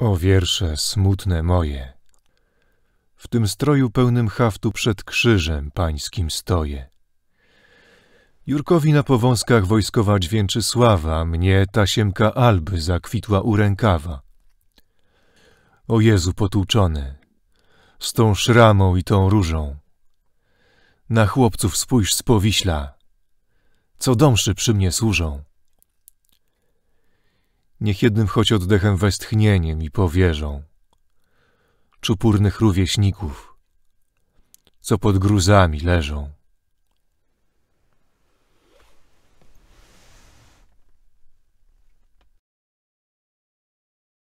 O wiersze smutne moje! W tym stroju pełnym haftu przed krzyżem pańskim stoję. Jurkowi na powązkach wojskowa dźwięczy sława, mnie tasiemka alby zakwitła u rękawa. O Jezu potłuczony, z tą szramą i tą różą. Na chłopców spójrz z powiśla, co domszy przy mnie służą. Niech jednym choć oddechem westchnieniem i powierzą. Czupurnych rówieśników, co pod gruzami leżą.